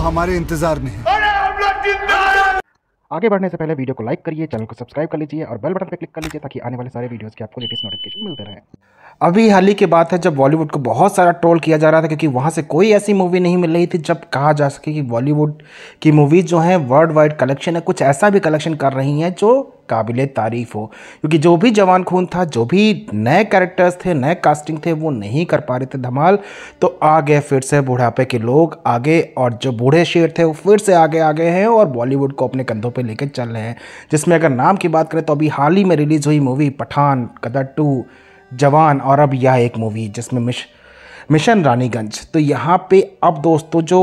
हमारे इंतजार में है आगे बढ़ने से पहले वीडियो को लाइक करिए चैनल को सब्सक्राइब कर लीजिए और बेल बटन पर क्लिक कर लीजिए ताकि आने वाले सारे वीडियोस के आपको लेटेस्ट नोटिफिकेशन मिलते रहे अभी हाल ही की बात है जब बॉलीवुड को बहुत सारा ट्रोल किया जा रहा था क्योंकि वहाँ से कोई ऐसी मूवी नहीं मिल रही थी जब कहा जा सके कि बॉलीवुड की मूवीज़ जो हैं वर्ल्ड वाइड कलेक्शन है कुछ ऐसा भी कलेक्शन कर रही हैं जो काबिल तारीफ़ हो क्योंकि जो भी जवान खून था जो भी नए कैरेक्टर्स थे नए कास्टिंग थे वो नहीं कर पा रहे थे धमाल तो आ गए फिर से बुढ़ापे के लोग आगे और जो बूढ़े शेर थे वो फिर से आगे आ गए हैं और बॉलीवुड को अपने कंधों पर लेकर चल रहे हैं जिसमें अगर नाम की बात करें तो अभी हाल ही में रिलीज़ हुई मूवी पठान कदर टू जवान और अब यह एक मूवी जिसमें मिश मिशन रानीगंज तो यहाँ पे अब दोस्तों जो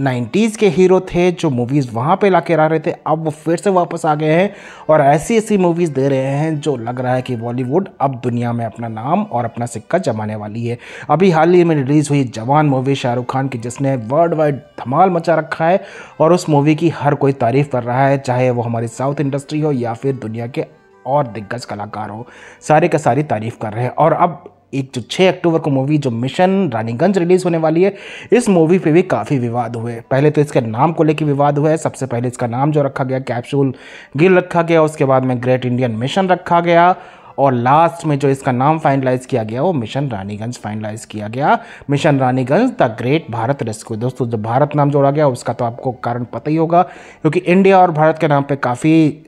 नाइन्टीज़ के हीरो थे जो मूवीज़ वहाँ पे ला के आ रहे थे अब वो फिर से वापस आ गए हैं और ऐसी ऐसी मूवीज़ दे रहे हैं जो लग रहा है कि बॉलीवुड अब दुनिया में अपना नाम और अपना सिक्का जमाने वाली है अभी हाल ही में रिलीज़ हुई जवान मूवी शाहरुख खान की जिसने वर्ल्ड वाइड धमाल मचा रखा है और उस मूवी की हर कोई तारीफ़ कर रहा है चाहे वो हमारी साउथ इंडस्ट्री हो या फिर दुनिया के और दिग्गज कलाकार हो सारे का सारी तारीफ़ कर रहे हैं और अब एक जो तो 6 अक्टूबर को मूवी जो मिशन रानीगंज रिलीज़ होने वाली है इस मूवी पे भी काफ़ी विवाद हुए पहले तो इसके नाम को लेकर विवाद हुआ है सबसे पहले इसका नाम जो रखा गया कैप्सूल गिल रखा गया उसके बाद में ग्रेट इंडियन मिशन रखा गया और लास्ट में जो इसका नाम फाइनलाइज किया गया वो मिशन रानीगंज फाइनलाइज किया गया mission Raniganj the great Bharat rescue दोस्तों जो भारत नाम जोड़ा गया उसका तो आपको कारण पता ही होगा क्योंकि इंडिया और भारत के नाम पे काफ़ी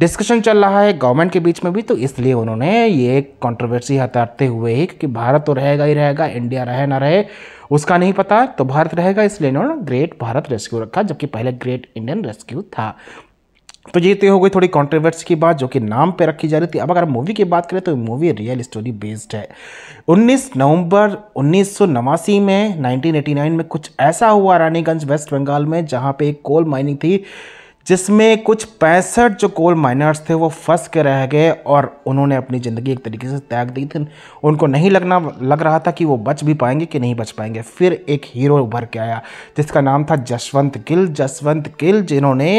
डिस्कशन चल रहा है गवर्नमेंट के बीच में भी तो इसलिए उन्होंने ये कॉन्ट्रोवर्सी हटाते हुए ही क्योंकि भारत तो रहेगा ही रहेगा इंडिया रहे ना रहे उसका नहीं पता तो भारत रहेगा इसलिए उन्होंने ग्रेट भारत रेस्क्यू रखा जबकि पहले ग्रेट इंडियन रेस्क्यू था तो ये तो हो गई थोड़ी कॉन्ट्रोवर्सी की बात जो कि नाम पर रखी जा रही थी अब अगर मूवी की बात करें तो मूवी रियल स्टोरी बेस्ड है 19 नवंबर उन्नीस में 1989 में कुछ ऐसा हुआ रानीगंज वेस्ट बंगाल में जहाँ पे एक कोल माइनिंग थी जिसमें कुछ पैंसठ जो कोल माइनर्स थे वो फंस के रह गए और उन्होंने अपनी ज़िंदगी एक तरीके से त्याग दी थी उनको नहीं लगना लग रहा था कि वो बच भी पाएंगे कि नहीं बच पाएंगे फिर एक हीरो उभर के आया जिसका नाम था जसवंत गिल जसवंत गिल जिन्होंने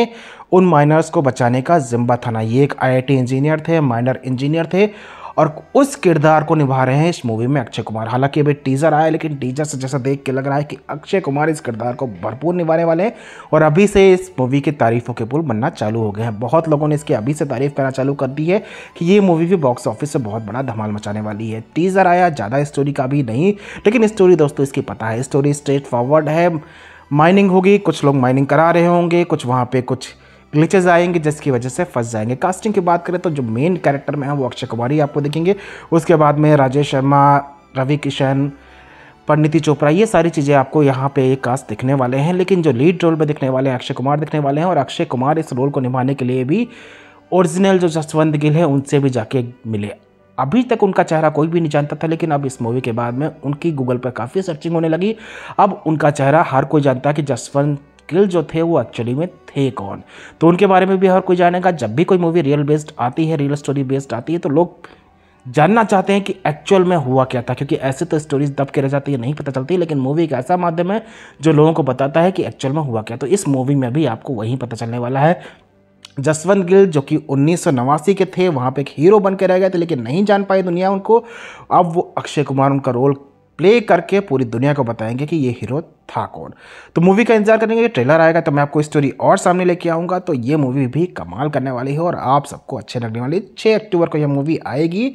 उन माइनर्स को बचाने का जिम्बा था ना ये एक आई इंजीनियर थे माइनर इंजीनियर थे और उस किरदार को निभा रहे हैं इस मूवी में अक्षय कुमार हालांकि अभी टीजर आया लेकिन टीजर से जैसा देख के लग रहा है कि अक्षय कुमार इस किरदार को भरपूर निभाने वाले हैं और अभी से इस मूवी की तारीफों के पुल बनना चालू हो गए हैं बहुत लोगों ने इसकी अभी से तारीफ करना चालू कर दी है कि ये मूवी भी बॉक्स ऑफिस से बहुत बड़ा धमाल मचाने वाली है टीजर आया ज़्यादा स्टोरी का भी नहीं लेकिन स्टोरी दोस्तों इसकी पता है स्टोरी स्ट्रेट फॉरवर्ड है माइनिंग होगी कुछ लोग माइनिंग करा रहे होंगे कुछ वहाँ पे कुछ ग्लिचेज आएंगे जिसकी वजह से फंस जाएंगे कास्टिंग की बात करें तो जो मेन कैरेक्टर में है वो अक्षय कुमार ही आपको देखेंगे उसके बाद में राजेश शर्मा रवि किशन परनीति चोपड़ा ये सारी चीज़ें आपको यहाँ पे एक कास्ट दिखने वाले हैं लेकिन जो लीड रोल में दिखने वाले हैं अक्षय कुमार दिखने वाले हैं और अक्षय कुमार इस रोल को निभाने के लिए भी ओरिजिनल जो जसवंत गिल है उनसे भी जाके मिले अभी तक उनका चेहरा कोई भी नहीं जानता था लेकिन अब इस मूवी के बाद में उनकी गूगल पर काफ़ी सर्चिंग होने लगी अब उनका चेहरा हर कोई जानता है कि जसवंत स्किल जो थे वो एक्चुअली में थे कौन तो उनके बारे में भी हर कोई जानेगा जब भी कोई मूवी रियल बेस्ड आती है रियल स्टोरी बेस्ड आती है तो लोग जानना चाहते हैं कि एक्चुअल में हुआ क्या था क्योंकि ऐसे तो स्टोरीज दब के रह जाती है नहीं पता चलती लेकिन मूवी एक ऐसा माध्यम है जो लोगों को बताता है कि एक्चुअल में हुआ क्या तो इस मूवी में भी आपको वही पता चलने वाला है जसवंत गिल जो कि उन्नीस के थे वहाँ पे एक हीरो बन के रह गए थे लेकिन नहीं जान पाई दुनिया उनको अब वो अक्षय कुमार उनका रोल प्ले करके पूरी दुनिया को बताएंगे कि ये हीरो था कौन तो मूवी का इंतजार करेंगे ट्रेलर आएगा तो मैं आपको स्टोरी और सामने लेके आऊँगा तो ये मूवी भी कमाल करने वाली है और आप सबको अच्छे लगने वाली है छः अक्टूबर को यह मूवी आएगी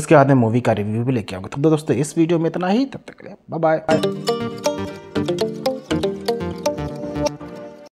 उसके बाद में मूवी का रिव्यू भी लेके आऊँगा तो दोस्तों इस वीडियो में इतना ही तब तक बाय बाय